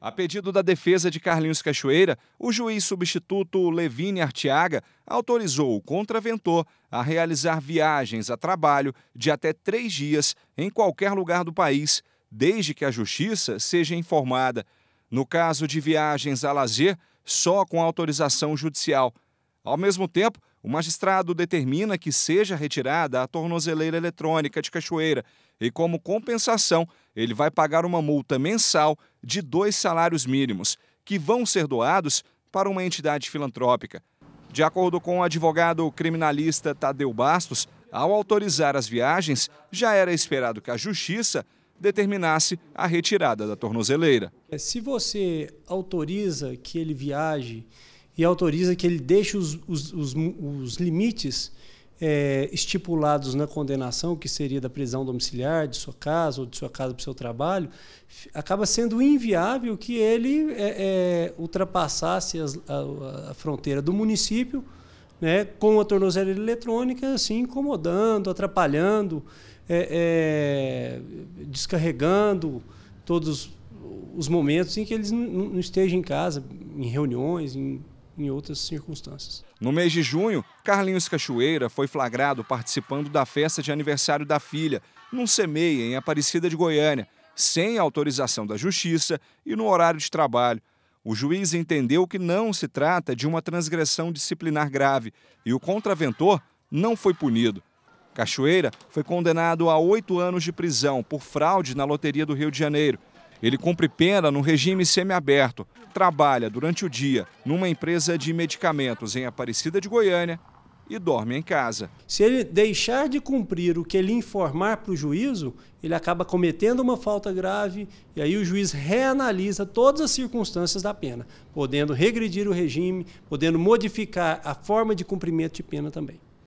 A pedido da defesa de Carlinhos Cachoeira, o juiz substituto Levine Artiaga autorizou o contraventor a realizar viagens a trabalho de até três dias em qualquer lugar do país, desde que a justiça seja informada. No caso de viagens a lazer, só com autorização judicial. Ao mesmo tempo, o magistrado determina que seja retirada a tornozeleira eletrônica de Cachoeira e, como compensação, ele vai pagar uma multa mensal de dois salários mínimos, que vão ser doados para uma entidade filantrópica. De acordo com o advogado criminalista Tadeu Bastos, ao autorizar as viagens, já era esperado que a Justiça determinasse a retirada da tornozeleira. Se você autoriza que ele viaje e autoriza que ele deixe os, os, os, os limites é, estipulados na condenação, que seria da prisão domiciliar, de sua casa ou de sua casa para o seu trabalho, acaba sendo inviável que ele é, é, ultrapassasse as, a, a, fronteira do município né, com a tornozela eletrônica, assim, incomodando, atrapalhando, é, é, descarregando todos os momentos em que eles não estejam em casa, em reuniões, em em outras circunstâncias. No mês de junho, Carlinhos Cachoeira foi flagrado participando da festa de aniversário da filha, num semeia em Aparecida de Goiânia, sem autorização da justiça e no horário de trabalho. O juiz entendeu que não se trata de uma transgressão disciplinar grave e o contraventor não foi punido. Cachoeira foi condenado a oito anos de prisão por fraude na Loteria do Rio de Janeiro ele cumpre pena no regime semiaberto, trabalha durante o dia numa empresa de medicamentos em Aparecida de Goiânia e dorme em casa. Se ele deixar de cumprir o que ele informar para o juízo, ele acaba cometendo uma falta grave e aí o juiz reanalisa todas as circunstâncias da pena, podendo regredir o regime, podendo modificar a forma de cumprimento de pena também.